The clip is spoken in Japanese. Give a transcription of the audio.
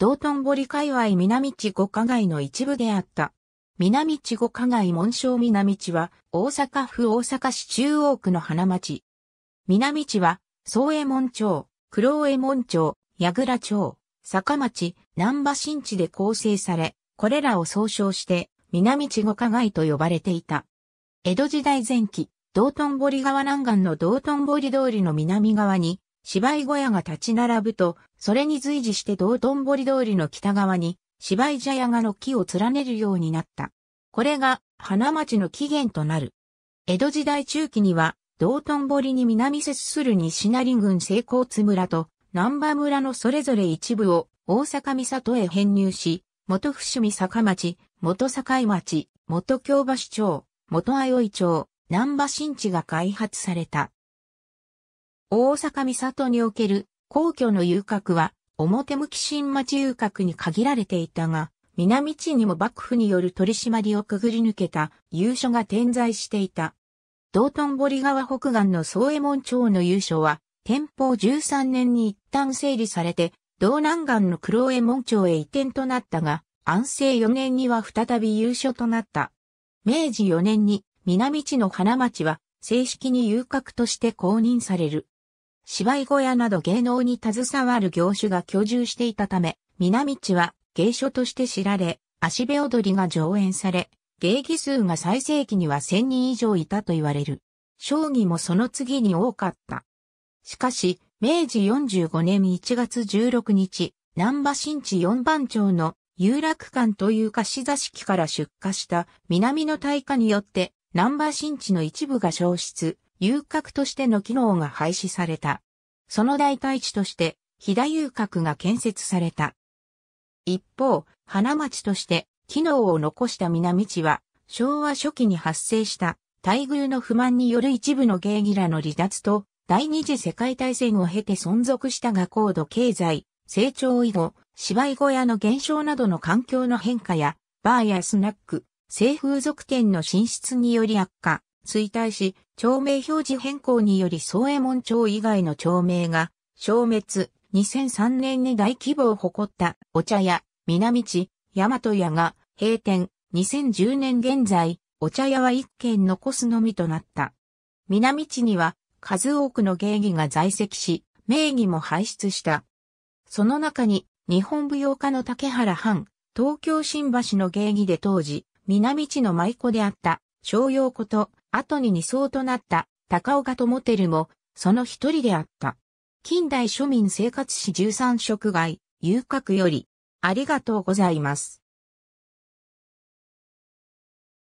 道頓堀界隈南地五加街の一部であった。南地五加街門章南地は、大阪府大阪市中央区の花町。南地は、宗右衛門町、黒右衛門町、矢倉町、坂町、南波新地で構成され、これらを総称して、南地五加街と呼ばれていた。江戸時代前期、道頓堀川南岸の道頓堀通りの南側に、芝居小屋が立ち並ぶと、それに随時して道頓堀通りの北側に、芝居茶屋がの木を連ねるようになった。これが、花町の起源となる。江戸時代中期には、道頓堀に南接する西成郡西高津村と南波村のそれぞれ一部を大阪三里へ編入し、元伏見坂町、元境町、元京橋町、元相生町、南波新地が開発された。大阪三里における皇居の遊郭は表向き新町遊郭に限られていたが、南地にも幕府による取り締まりをくぐり抜けた遊所が点在していた。道頓堀川北岸の宗江衛門町の遊所は、天保13年に一旦整理されて、道南岸の黒江門町へ移転となったが、安政4年には再び遊書となった。明治4年に南地の花町は正式に遊郭として公認される。芝居小屋など芸能に携わる業種が居住していたため、南地は芸所として知られ、足部踊りが上演され、芸技数が最盛期には1000人以上いたと言われる。将棋もその次に多かった。しかし、明治45年1月16日、南波新地四番町の有楽館という貸し座敷から出火した南の大火によって南波新地の一部が消失、遊郭としての機能が廃止された。その代替地として、飛騨遊郭が建設された。一方、花町として機能を残した南地は、昭和初期に発生した待遇の不満による一部の芸妓らの離脱と、第二次世界大戦を経て存続したが高度経済、成長以後、芝居小屋の減少などの環境の変化や、バーやスナック、性風俗店の進出により悪化。衰退し、町名表示変更により宗右衛門町以外の町名が消滅。2003年に大規模を誇ったお茶屋、南地、大和屋が閉店。2010年現在、お茶屋は一軒残すのみとなった。南地には数多くの芸妓が在籍し、名義も輩出した。その中に日本舞踊家の竹原藩、東京新橋の芸妓で当時、南地の舞妓であった、商用こと、後に2層となった高岡智輝も、その一人であった。近代庶民生活史13食外、遊郭より、ありがとうございます。